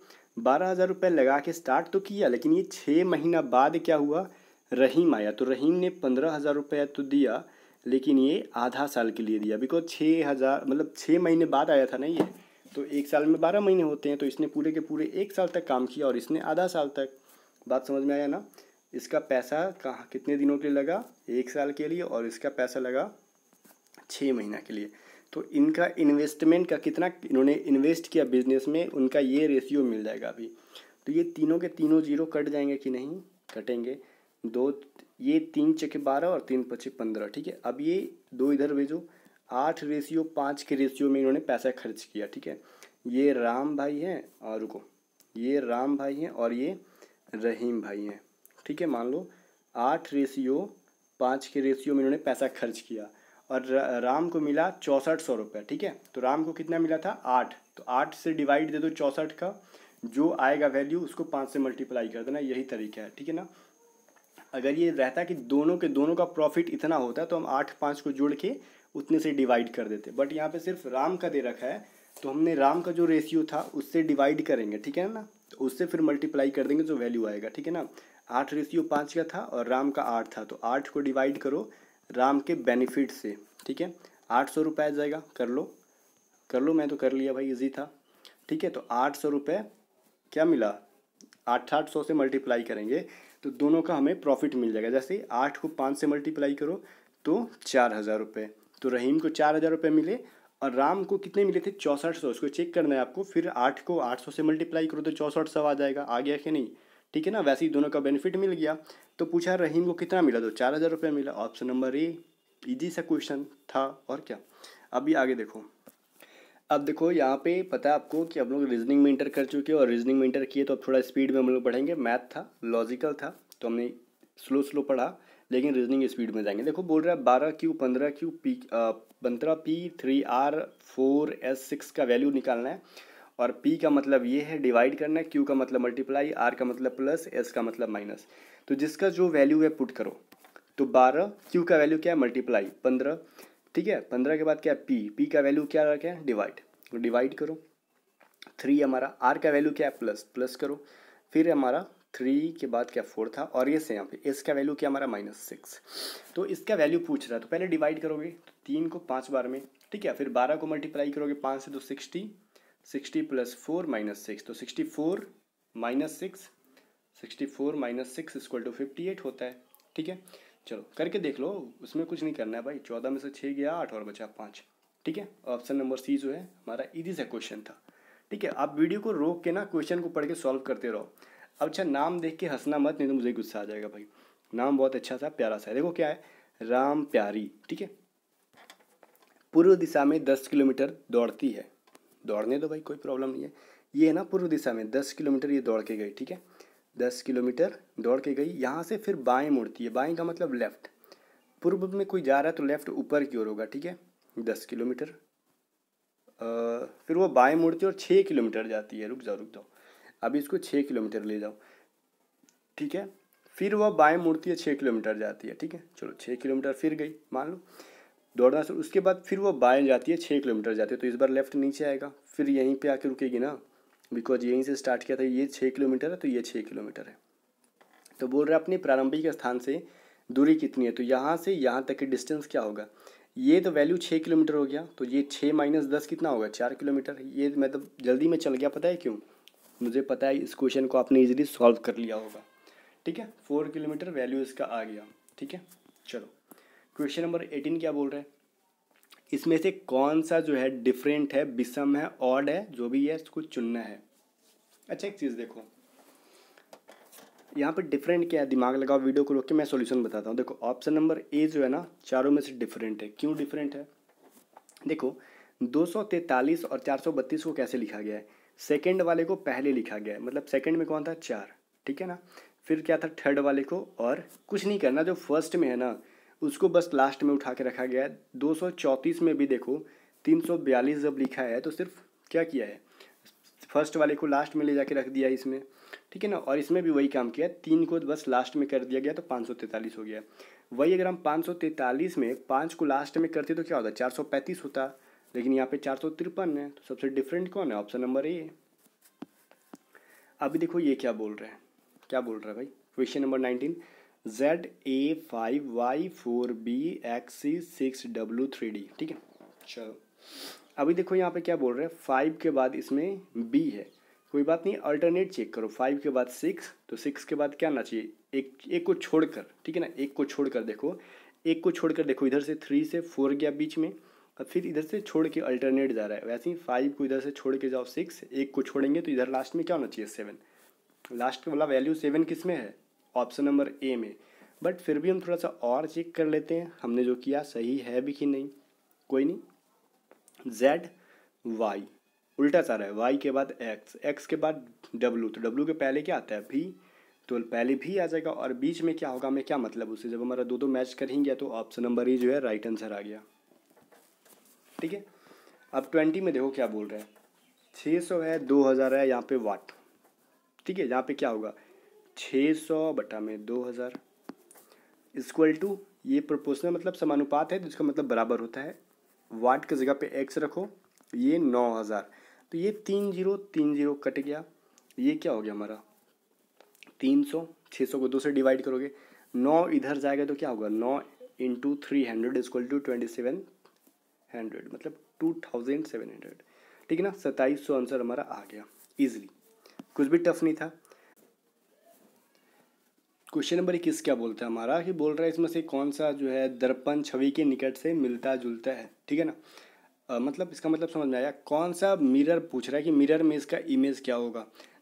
बारह हज़ार रुपये लगा के स्टार्ट तो किया लेकिन ये छः महीना बाद क्या हुआ रहीम आया तो रहीम ने पंद्रह हज़ार रुपये तो दिया लेकिन ये आधा साल के लिए दिया बिकॉज छः हज़ार मतलब छः महीने बाद आया था ना ये तो एक साल में बारह महीने होते हैं तो इसने पूरे के पूरे एक साल तक काम किया और इसने आधा साल तक बात समझ में आया ना इसका पैसा कहाँ कितने दिनों के लिए लगा एक साल के लिए और इसका पैसा लगा छः महीना के लिए तो इनका इन्वेस्टमेंट का कितना इन्होंने इन्वेस्ट किया बिजनेस में उनका ये रेशियो मिल जाएगा अभी तो ये तीनों के तीनों जीरो कट जाएंगे कि नहीं कटेंगे दो ये तीन चके बारह और तीन पचे पंद्रह ठीक है अब ये दो इधर भेजो आठ रेशियो पाँच के रेशियो में इन्होंने पैसा खर्च किया ठीक है ये राम भाई हैं और रुको ये राम भाई हैं और ये रहीम भाई हैं ठीक है मान लो आठ रेशियो पाँच के रेशियो में इन्होंने पैसा खर्च किया और राम को मिला चौंसठ सौ रुपये ठीक है तो राम को कितना मिला था आठ तो आठ से डिवाइड दे दो चौंसठ का जो आएगा वैल्यू उसको पाँच से मल्टीप्लाई कर देना यही तरीका है ठीक है ना अगर ये रहता कि दोनों के दोनों का प्रॉफिट इतना होता तो हम आठ पाँच को जोड़ के उतने से डिवाइड कर देते बट यहाँ पे सिर्फ राम का दे रखा है तो हमने राम का जो रेशियो था उससे डिवाइड करेंगे ठीक है ना तो उससे फिर मल्टीप्लाई कर देंगे जो तो वैल्यू आएगा ठीक है ना आठ रेशियो पाँच का था और राम का आठ था तो आठ को डिवाइड करो राम के बेनिफिट से ठीक है आठ सौ रुपये आ जाएगा कर लो कर लो मैं तो कर लिया भाई इजी था ठीक है तो आठ सौ रुपये क्या मिला आठ आठ सौ से मल्टीप्लाई करेंगे तो दोनों का हमें प्रॉफिट मिल जाएगा जैसे आठ को पाँच से मल्टीप्लाई करो तो चार हज़ार रुपये तो रहीम को चार हज़ार रुपये मिले और राम को कितने मिले थे चौंसठ सौ उसको चेक करना है आपको फिर आठ को आठ सौ से मल्टीप्लाई करो तो चौंसठ सौ आ जाएगा आ गया कि नहीं ठीक है ना वैसे ही दोनों का बेनिफिट मिल गया तो पूछा रहीम को कितना मिला तो चार हज़ार रुपया मिला ऑप्शन नंबर ए इजी सा क्वेश्चन था और क्या अभी आगे देखो अब देखो यहाँ पे पता है आपको कि आप लोग रीजनिंग में इंटर कर चुके हैं और रीजनिंग में इंटर किए तो अब थोड़ा स्पीड में हम लोग पढ़ेंगे मैथ था लॉजिकल था तो हमने स्लो स्लो पढ़ा लेकिन रीजनिंग स्पीड में जाएंगे देखो बोल रहा है बारह क्यू पंद्रह क्यू पी पंद्रह P three R four S six का वैल्यू निकालना है और पी का मतलब ये है डिवाइड करना क्यू का मतलब मल्टीप्लाई आर का मतलब प्लस एस का मतलब माइनस तो जिसका जो वैल्यू है पुट करो तो बारह क्यू का वैल्यू क्या है मल्टीप्लाई पंद्रह ठीक है पंद्रह के बाद क्या है पी पी का वैल्यू क्या रखा है डिवाइड तो डिवाइड करो थ्री हमारा आर का वैल्यू क्या है प्लस तो प्लस करो फिर हमारा थ्री के बाद क्या फोर था और ये से यहाँ पे एस का वैल्यू क्या हमारा माइनस सिक्स तो इसका वैल्यू पूछ रहा है तो पहले डिवाइड करोगे तो तीन को पाँच बार में ठीक है फिर बारह को मल्टीप्लाई करोगे पाँच से तो sixty sixty plus four minus six तो sixty four minus six sixty four minus six equal to fifty eight होता है ठीक है चलो करके देख लो उसमें कुछ नहीं करना है भाई चौदह में से छः गया आठ और बचा पाँच ठीक है ऑप्शन नंबर सी जो है हमारा इजी सा क्वेश्चन था ठीक है आप वीडियो को रोक के ना क्वेश्चन को पढ़ के सॉल्व करते रहो अब अच्छा नाम देख के हंसना मत नहीं तो मुझे गुस्सा आ जाएगा भाई नाम बहुत अच्छा सा प्यारा सा है देखो क्या है राम प्यारी ठीक है पूर्व दिशा में दस किलोमीटर दौड़ती है दौड़ने दो भाई कोई प्रॉब्लम नहीं है ये है ना पूर्व दिशा में दस किलोमीटर ये दौड़ के गई ठीक है दस किलोमीटर दौड़ के गई यहाँ से फिर बाएँ मुड़ती है बाएँ का मतलब लेफ्ट पूर्व में कोई जा रहा है तो लेफ्ट ऊपर की ओर होगा ठीक है दस किलोमीटर फिर वो बाएँ मुड़ती है और छः किलोमीटर जाती है रुक जाओ रुक जाओ अभी इसको छः किलोमीटर ले जाओ ठीक है फिर वह बाएँ मुड़ती है छः किलोमीटर जाती है ठीक है चलो छः किलोमीटर फिर गई मान लो दौड़ना शुरू उसके बाद फिर वो बाएँ जाती है छः किलोमीटर जाती है तो इस बार लेफ्ट नीचे आएगा फिर यहीं पे आके रुकेगी ना बिकॉज यहीं से स्टार्ट किया था ये छः किलोमीटर है तो ये छः किलोमीटर है तो बोल रहे अपने प्रारंभिक स्थान से दूरी कितनी है तो यहाँ से यहाँ तक की डिस्टेंस क्या होगा ये तो वैल्यू छः किलोमीटर हो गया तो ये छः माइनस दस कितना होगा चार किलोमीटर ये मतलब जल्दी में चल गया पता है क्यों मुझे पता है इस क्वेश्चन को आपने इजीली सॉल्व कर लिया होगा ठीक है फोर किलोमीटर वैल्यू इसका आ गया ठीक है चलो क्वेश्चन नंबर एटीन क्या बोल रहे हैं इसमें से कौन सा जो है डिफरेंट है विषम है ऑड है जो भी है उसको चुनना है अच्छा एक चीज़ देखो यहाँ पर डिफरेंट क्या है दिमाग लगाओ वीडियो को रोक के मैं सॉल्यूशन बताता हूँ देखो ऑप्शन नंबर ए जो है ना चारों में से डिफरेंट है क्यों डिफरेंट है देखो 243 और 432 को कैसे लिखा गया है सेकेंड वाले को पहले लिखा गया है मतलब सेकेंड में कौन था चार ठीक है ना फिर क्या था थर्ड वाले को और कुछ नहीं करना जो फर्स्ट में है ना उसको बस लास्ट में उठा के रखा गया है दो में भी देखो तीन जब लिखा है तो सिर्फ क्या किया है फर्स्ट वाले को लास्ट में ले जा रख दिया इसमें ठीक है ना और इसमें भी वही काम किया तीन को बस लास्ट में कर दिया गया तो पाँच हो गया वही अगर हम पाँच में पाँच को लास्ट में करते तो क्या होता चार होता लेकिन यहाँ पे चार है तो सबसे डिफरेंट कौन है ऑप्शन नंबर ए है अभी देखो ये क्या बोल रहे हैं क्या बोल रहा है भाई question number nineteen Z A five Y four B X six W three D ठीक है चलो अभी देखो यहाँ पे क्या बोल रहे हैं फाइव के बाद इसमें बी है कोई बात नहीं अल्टरनेट चेक करो फाइव के बाद सिक्स तो सिक्स के बाद क्या आना चाहिए एक एक को छोड़कर ठीक है ना एक को छोड़कर देखो एक को छोड़कर देखो इधर से थ्री से फोर गया बीच में और फिर इधर से छोड़ के अल्टरनेट जा रहा है वैसे ही फाइव को इधर से छोड़ के जाओ सिक्स एक को छोड़ेंगे तो इधर लास्ट में क्या होना चाहिए सेवन लास्ट वाला वैल्यू सेवन किस में है ऑप्शन नंबर ए में बट फिर भी हम थोड़ा सा और चेक कर लेते हैं हमने जो किया सही है भी कि नहीं कोई नहीं जेड वाई उल्टा रहा है वाई के बाद एक्स एक्स के बाद डब्लू तो डब्लू के पहले क्या आता है भी तो पहले भी आ जाएगा और बीच में क्या होगा हमें क्या मतलब उससे जब हमारा दो दो मैच कर ही गया तो ऑप्शन नंबर ए जो है राइट आंसर आ गया ठीक है अब ट्वेंटी में देखो क्या बोल रहे हैं छः सौ है दो हज़ार है यहाँ पे वाट ठीक है यहाँ पे क्या होगा छः सौ बटा में दो हज़ार इक्वल टू ये प्रोपोर्शनल मतलब समानुपात है जिसका तो मतलब बराबर होता है वाट की जगह पे एक्स रखो ये नौ हज़ार तो ये तीन जीरो तीन जीरो कट गया ये क्या हो गया हमारा तीन सौ छः सौ को दो से डिवाइड करोगे नौ इधर जाएगा तो क्या होगा नौ into three hundred equal to twenty seven hundred मतलब टू थाउजेंड सेवन हंड्रेड ठीक है ना सत्ताईस सौ आंसर हमारा आ गया ईजिली कुछ भी टफ नहीं था क्वेश्चन नंबर इक्कीस क्या बोलता है हमारा कि बोल रहा है इसमें से कौन सा जो है दर्पण छवि के निकट से मिलता जुलता है ठीक है ना आ, मतलब इसका मतलब समझ में आया कौन सा मिरर पूछ रहा है कि मिरर में इसका इमेज क्या होगा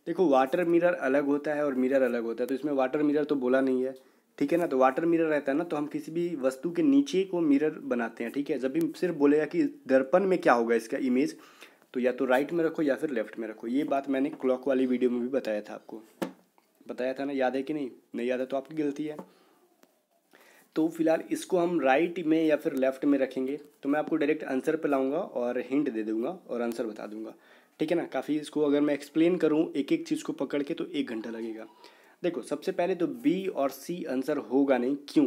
देखो वाटर मिरर अलग होता है और मिरर अलग होता है तो इसमें वाटर मिरर तो बोला नहीं है ठीक है ना तो वाटर मिरर रहता है ना तो हम किसी भी वस्तु के नीचे को मिरर बनाते हैं ठीक है जब भी सिर्फ बोलेगा कि दर्पण में क्या होगा इसका इमेज तो या तो राइट में रखो या फिर लेफ्ट में रखो ये बात मैंने क्लॉक वाली वीडियो में भी बताया था आपको बताया था ना याद है कि नहीं नहीं याद है तो आपकी गलती है तो फिलहाल इसको हम राइट में या फिर लेफ्ट में रखेंगे तो मैं आपको डायरेक्ट आंसर पे लाऊंगा और हिंट दे दूंगा और आंसर बता दूंगा ठीक है ना काफ़ी इसको अगर मैं एक्सप्लेन करूँ एक एक चीज़ को पकड़ के तो एक घंटा लगेगा देखो सबसे पहले तो बी और सी आंसर होगा नहीं क्यों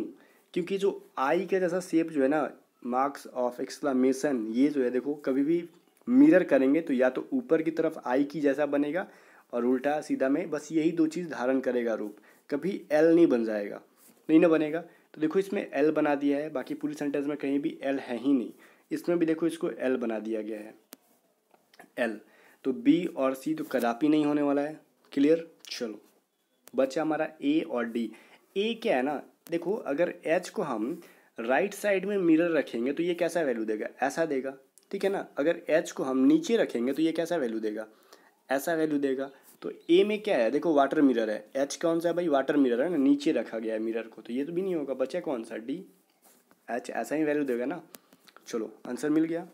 क्योंकि जो आई का जैसा सेप जो है ना मार्क्स ऑफ एक्सप्लामेशन ये जो है देखो कभी भी मिरर करेंगे तो या तो ऊपर की तरफ आई की जैसा बनेगा और उल्टा सीधा में बस यही दो चीज़ धारण करेगा रूप कभी एल नहीं बन जाएगा नहीं ना बनेगा तो देखो इसमें एल बना दिया है बाकी पूरी सेंटेंस में कहीं भी एल है ही नहीं इसमें भी देखो इसको एल बना दिया गया है एल तो बी और सी तो कदापि नहीं होने वाला है क्लियर चलो बचा हमारा ए और डी ए क्या है ना देखो अगर एच को हम राइट साइड में मिरर रखेंगे तो ये कैसा वैल्यू देगा ऐसा देगा ठीक है ना अगर एच को हम नीचे रखेंगे तो ये कैसा वैल्यू देगा ऐसा वैल्यू देगा तो ए में क्या है देखो वाटर मिरर है एच कौन सा है भाई वाटर मिरर है ना नीचे रखा गया है मिरर को तो ये तो भी नहीं होगा बचा कौन सा डी एच ऐसा ही वैल्यू देगा ना चलो आंसर मिल गया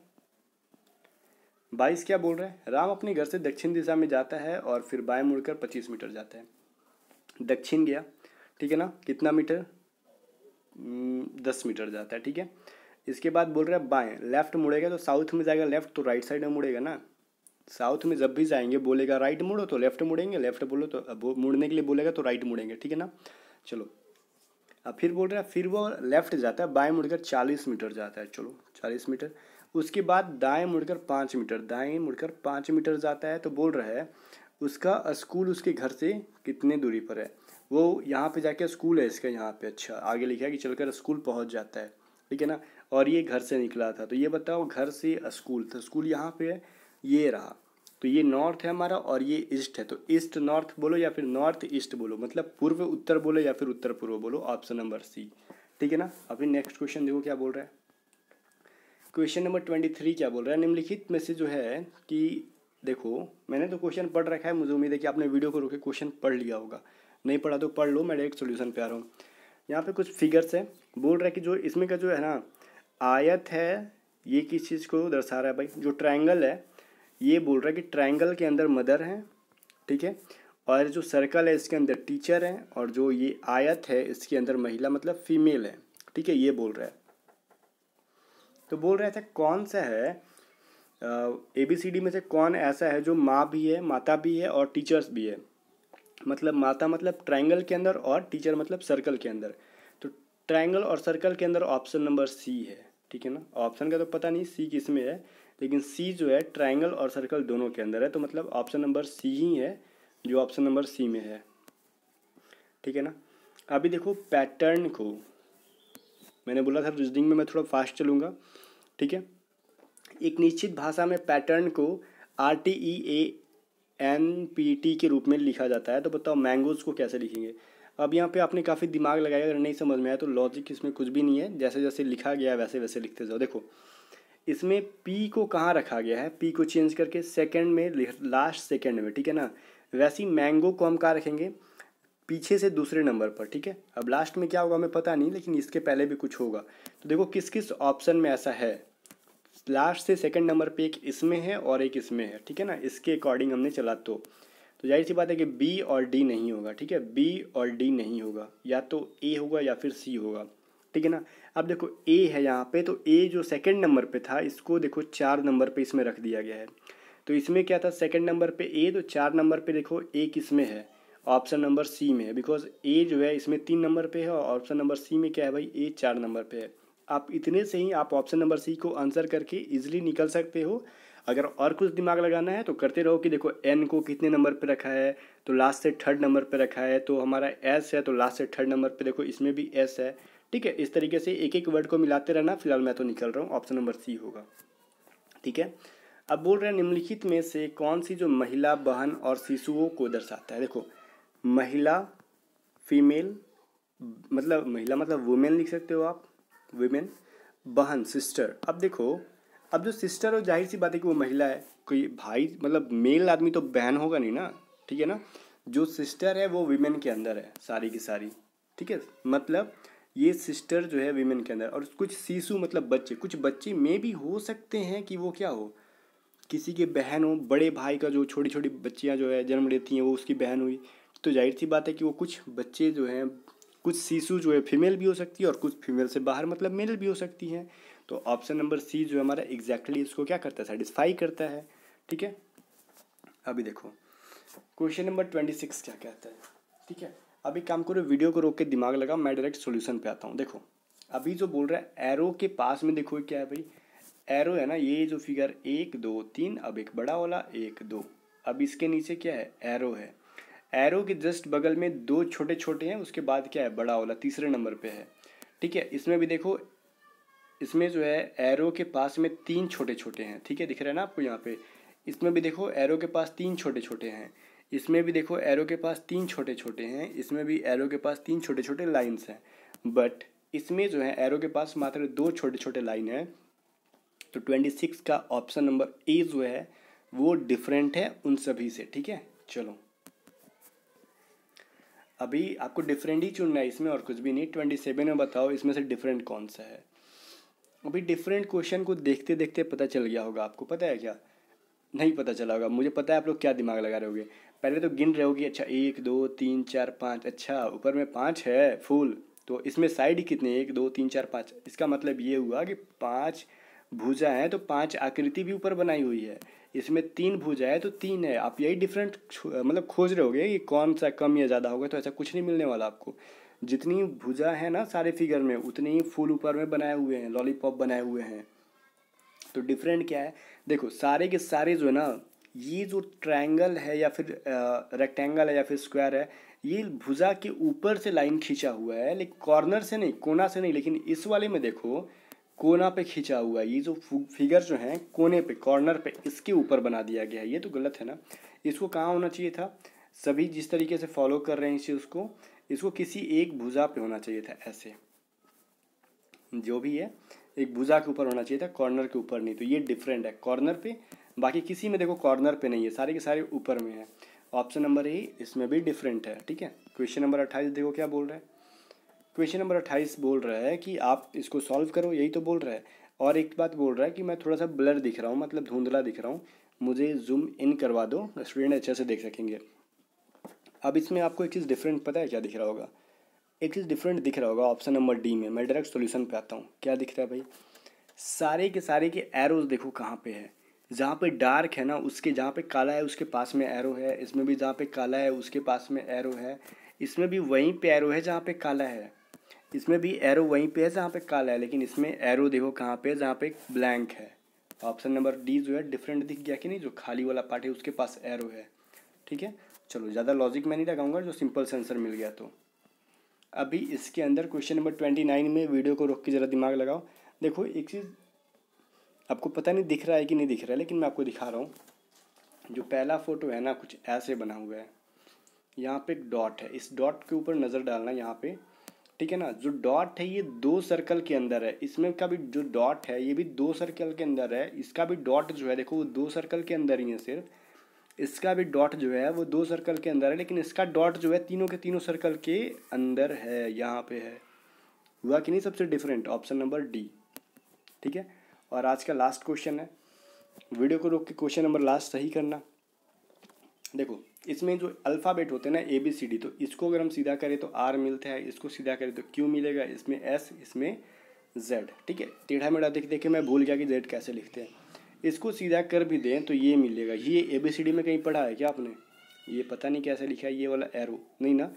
बाईस क्या बोल रहे हैं राम अपने घर से दक्षिण दिशा में जाता है और फिर बाएं मुड़कर पच्चीस मीटर जाता है दक्षिण गया ठीक है ना कितना मीटर दस मीटर जाता है ठीक है इसके बाद बोल रहे हैं बाएं लेफ्ट मुड़ेगा तो साउथ में जाएगा लेफ्ट तो राइट साइड में मुड़ेगा ना साउथ में जब भी जाएंगे बोलेगा राइट मुड़ो तो लेफ्ट मुड़ेंगे लेफ्ट बोलो तो मुड़ने के लिए बोलेगा तो राइट मुड़ेंगे ठीक है ना चलो अब फिर बोल रहे हैं फिर वो लेफ्ट जाता है बाएं मुड़कर चालीस मीटर जाता है चलो चालीस मीटर उसके बाद दाएं मुड़कर पाँच मीटर दाएं मुड़कर पाँच मीटर जाता है तो बोल रहा है उसका स्कूल उसके घर से कितने दूरी पर है वो यहाँ पे जाके स्कूल है इसका यहाँ पे अच्छा आगे लिखा है कि चलकर स्कूल पहुँच जाता है ठीक है ना और ये घर से निकला था तो ये बताओ घर से स्कूल था स्कूल यहाँ पे है ये रहा तो ये नॉर्थ है हमारा और ये ईस्ट है तो ईस्ट नॉर्थ बोलो या फिर नॉर्थ ईस्ट बोलो मतलब पूर्व उत्तर बोलो या फिर उत्तर पूर्व बोलो ऑप्शन नंबर सी ठीक है ना अभी नेक्स्ट क्वेश्चन देखो क्या बोल रहा है क्वेश्चन नंबर ट्वेंटी थ्री क्या बोल रहा है निम्नलिखित में से जो है कि देखो मैंने तो क्वेश्चन पढ़ रखा है मुझे उम्मीद है कि आपने वीडियो को रोके क्वेश्चन पढ़ लिया होगा नहीं पढ़ा तो पढ़ लो मैं डायरेक्ट सोल्यूशन पे आ रहा हूँ यहाँ पे कुछ फिगर्स है बोल रहा है कि जो इसमें का जो है ना आयत है ये किस चीज़ को दर्शा रहा है भाई जो ट्राइंगल है ये बोल रहा है कि ट्राइंगल के अंदर मदर है ठीक है और जो सर्कल है इसके अंदर टीचर है और जो ये आयत है इसके अंदर महिला मतलब फीमेल है ठीक है ये बोल रहा है तो बोल रहे थे कौन सा है ए बी सी डी में से कौन ऐसा है जो माँ भी है माता भी है और टीचर्स भी है मतलब माता मतलब ट्राइंगल के अंदर और टीचर मतलब सर्कल के अंदर तो ट्राइंगल और सर्कल के अंदर ऑप्शन नंबर सी है ठीक है ना ऑप्शन का तो पता नहीं सी किस में है लेकिन सी जो है ट्राइंगल और सर्कल दोनों के अंदर है तो मतलब ऑप्शन नंबर सी ही है जो ऑप्शन नंबर सी में है ठीक है ना अभी देखो पैटर्न को मैंने बोला था रीजनिंग में मैं थोड़ा फास्ट चलूँगा ठीक है एक निश्चित भाषा में पैटर्न को R T E A N P T के रूप में लिखा जाता है तो बताओ मैंगोज़ को कैसे लिखेंगे अब यहाँ पे आपने काफ़ी दिमाग लगाया अगर नहीं समझ में आया तो लॉजिक इसमें कुछ भी नहीं है जैसे जैसे लिखा गया वैसे वैसे लिखते जाओ देखो इसमें पी को कहाँ रखा गया है पी को चेंज करके सेकंड में लास्ट सेकंड में ठीक है ना वैसे ही मैंगो को हम कहाँ रखेंगे पीछे से दूसरे नंबर पर ठीक है अब लास्ट में क्या होगा हमें पता नहीं लेकिन इसके पहले भी कुछ होगा तो देखो किस किस ऑप्शन में ऐसा है लास्ट से सेकंड नंबर पे एक इसमें है और एक इसमें है ठीक है ना इसके अकॉर्डिंग हमने चला तो तो जाहिर सी बात है कि बी और डी नहीं होगा ठीक है बी और डी नहीं होगा या तो ए होगा या फिर सी होगा ठीक है ना अब देखो ए है यहाँ पे तो ए जो सेकेंड नंबर पे था इसको देखो चार नंबर पे इसमें रख दिया गया है तो इसमें क्या था सेकेंड नंबर पे ए तो चार नंबर पे देखो ए किस में है ऑप्शन नंबर सी में है बिकॉज ए जो है इसमें तीन नंबर पे है और ऑप्शन नंबर सी में क्या है भाई ए चार नंबर पे है आप इतने से ही आप ऑप्शन नंबर सी को आंसर करके ईजिली निकल सकते हो अगर और कुछ दिमाग लगाना है तो करते रहो कि देखो एन को कितने नंबर पे रखा है तो लास्ट से थर्ड नंबर पे रखा है तो हमारा एस है तो लास्ट से थर्ड नंबर पे देखो इसमें भी एस है ठीक है इस तरीके से एक एक वर्ड को मिलाते रहना फिलहाल मैं तो निकल रहा हूँ ऑप्शन नंबर सी होगा ठीक है अब बोल रहे हैं निम्नलिखित में से कौन सी जो महिला बहन और शिशुओं को दर्शाता है देखो महिला फीमेल मतलब महिला मतलब वुमेन लिख सकते हो आप वुमेन बहन सिस्टर अब देखो अब जो सिस्टर हो जाहिर सी बात है कि वो महिला है कोई भाई मतलब मेल आदमी तो बहन होगा नहीं ना ठीक है ना जो सिस्टर है वो वीमेन के अंदर है सारी की सारी ठीक है मतलब ये सिस्टर जो है विमेन के अंदर और कुछ शीशु मतलब बच्चे कुछ बच्चे में भी हो सकते हैं कि वो क्या हो किसी के बहन हो बड़े भाई का जो छोटी छोटी बच्चियाँ जो है जन्म लेती हैं वो उसकी बहन हुई तो जाहिर सी बात है कि वो कुछ बच्चे जो हैं कुछ शीशु जो है फीमेल भी हो सकती है और कुछ फीमेल से बाहर मतलब मेल भी हो सकती हैं तो ऑप्शन नंबर सी जो है हमारा एग्जैक्टली इसको क्या करता है सेटिस्फाई करता है ठीक है अभी देखो क्वेश्चन नंबर ट्वेंटी सिक्स क्या कहता है ठीक है अभी काम करो वीडियो को रोक के दिमाग लगा मैं डायरेक्ट सोल्यूशन पे आता हूँ देखो अभी जो बोल रहा है एरो के पास में देखो क्या है भाई एरो है ना ये जो फिगर एक दो तीन अब एक बड़ा वाला एक दो अब इसके नीचे क्या है एरो है एरो के जस्ट बगल में दो छोटे छोटे हैं उसके बाद क्या है बड़ा वाला तीसरे नंबर पे है ठीक है इसमें भी देखो इसमें जो है एरो के पास में तीन छोटे छोटे हैं ठीक है दिख रहा है ना आपको यहाँ पे इसमें भी देखो एरो के पास तीन छोटे छोटे हैं इसमें भी देखो एरो के पास तीन छोटे छोटे हैं इसमें भी एरो के पास तीन छोटे छोटे लाइन्स हैं बट इसमें जो है एरो के पास मात्र दो छोटे छोटे लाइन है तो ट्वेंटी सिक्स का ऑप्शन नंबर ए जो है वो डिफरेंट है उन सभी से ठीक है चलो अभी आपको डिफरेंट ही चुनना है इसमें और कुछ भी नहीं ट्वेंटी सेवन में बताओ इसमें से डिफरेंट कौन सा है अभी डिफरेंट क्वेश्चन को देखते देखते पता चल गया होगा आपको पता है क्या नहीं पता चला होगा मुझे पता है आप लोग क्या दिमाग लगा रहे होगे पहले तो गिन रहे होगी अच्छा एक दो तीन चार पाँच अच्छा ऊपर में पाँच है फूल तो इसमें साइड कितने एक दो तीन चार पाँच इसका मतलब ये हुआ कि पाँच भुजा है तो पाँच आकृति भी ऊपर बनाई हुई है इसमें तीन भुजा है तो तीन है आप यही डिफरेंट मतलब खोज रहे होगे कि कौन सा कम या ज़्यादा होगा तो ऐसा कुछ नहीं मिलने वाला आपको जितनी भुजा है ना सारे फिगर में उतने ही फूल ऊपर में बनाए हुए हैं लॉलीपॉप बनाए हुए हैं तो डिफरेंट क्या है देखो सारे के सारे जो है ना ये जो ट्रायंगल है या फिर रेक्टेंगल है या फिर स्क्वायर है ये भुजा के ऊपर से लाइन खींचा हुआ है लेकिन कॉर्नर से नहीं कोना से नहीं लेकिन इस वाले में देखो कोना पे खींचा हुआ है ये जो फिगर जो है कोने पे कॉर्नर पे इसके ऊपर बना दिया गया है ये तो गलत है ना इसको कहाँ होना चाहिए था सभी जिस तरीके से फॉलो कर रहे हैं इसे उसको इसको किसी एक भुजा पे होना चाहिए था ऐसे जो भी है एक भुजा के ऊपर होना चाहिए था कॉर्नर के ऊपर नहीं तो ये डिफरेंट है कॉर्नर पे बाकी किसी में देखो कॉर्नर पे नहीं है सारे के सारे ऊपर में है ऑप्शन नंबर ए इसमें भी डिफरेंट है ठीक है क्वेश्चन नंबर अट्ठाईस देखो क्या बोल रहा है क्वेश्चन नंबर अट्ठाईस बोल रहा है कि आप इसको सॉल्व करो यही तो बोल रहा है और एक बात बोल रहा है कि मैं थोड़ा सा ब्लर दिख रहा हूँ मतलब धुंधला दिख रहा हूँ मुझे जूम इन करवा दो स्टूडेंट अच्छे से देख सकेंगे अब इसमें आपको एक चीज़ डिफरेंट पता है क्या दिख रहा होगा एक चीज़ डिफरेंट दिख रहा होगा ऑप्शन नंबर डी में मैं डायरेक्ट सोल्यूशन पर आता हूँ क्या दिख रहा है भाई सारे के सारे के एरोज देखो कहाँ पे है जहाँ पे डार्क है ना उसके जहाँ पे काला है उसके पास में एरो है इसमें भी जहाँ पे काला है उसके पास में एरो है इसमें भी वहीं पे एरो है जहाँ पे काला है इसमें भी एरो वहीं पे है जहाँ पे काला है लेकिन इसमें एरो देखो कहाँ पे है जहाँ पे ब्लैंक है ऑप्शन नंबर डी जो है डिफरेंट दिख गया कि नहीं जो खाली वाला पार्ट है उसके पास एरो है ठीक है चलो ज़्यादा लॉजिक मैं नहीं लगाऊंगा जो सिंपल सेंसर मिल गया तो अभी इसके अंदर क्वेश्चन नंबर ट्वेंटी नाइन में वीडियो को रोक के ज़रा दिमाग लगाओ देखो एक चीज़ आपको पता नहीं दिख रहा है कि नहीं दिख रहा है लेकिन मैं आपको दिखा रहा हूँ जो पहला फ़ोटो है ना कुछ ऐसे बना हुआ है यहाँ पे एक डॉट है इस डॉट के ऊपर नज़र डालना यहाँ पे ठीक है ना जो डॉट है ये दो सर्कल के अंदर है इसमें का भी जो डॉट है ये भी दो सर्कल के अंदर है इसका भी डॉट जो है देखो वो दो सर्कल के अंदर ही है सिर्फ इसका भी डॉट जो है वो दो सर्कल के अंदर है लेकिन इसका डॉट जो है तीनों के तीनों सर्कल के अंदर है यहाँ पे है हुआ कि नहीं सबसे डिफरेंट ऑप्शन नंबर डी ठीक है और आज का लास्ट क्वेश्चन है वीडियो को रोक के क्वेश्चन नंबर लास्ट सही करना देखो इसमें जो अल्फ़ाबेट होते हैं ना ए बी सी डी तो इसको अगर हम सीधा करें तो आर मिलता है इसको सीधा करें तो क्यू मिलेगा इसमें एस इसमें जेड ठीक है टेढ़ा मेढ़ा देख देखे मैं भूल गया कि जेड कैसे लिखते हैं इसको सीधा कर भी दें तो ये मिलेगा ये ए बी सी डी में कहीं पढ़ा है क्या आपने ये पता नहीं कैसे लिखा है ये वाला एरो नहीं ना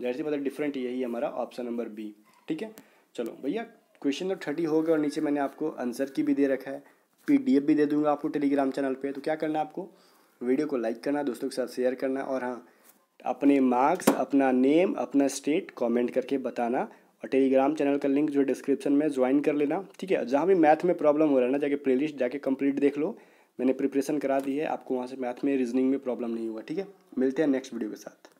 जैसे मतलब डिफरेंट यही हमारा ऑप्शन नंबर बी ठीक है चलो भैया क्वेश्चन नंबर तो थर्टी हो गया और नीचे मैंने आपको आंसर की भी दे रखा है पीडीएफ भी दे दूंगा आपको टेलीग्राम चैनल पे तो क्या करना है आपको वीडियो को लाइक करना दोस्तों के साथ शेयर करना और हाँ अपने मार्क्स अपना नेम अपना स्टेट कमेंट करके बताना और टेलीग्राम चैनल का लिंक जो डिस्क्रिप्शन में ज्वाइन कर लेना ठीक है जहाँ भी मैथ में प्रॉब्लम हो रहा है ना जाके प्ले जाके कंप्लीट देख लो मैंने प्रिपरेशन करा दी है आपको वहाँ से मैथ में रीजनिंग में प्रॉब्लम नहीं हुआ ठीक है मिलते हैं नेक्स्ट वीडियो के साथ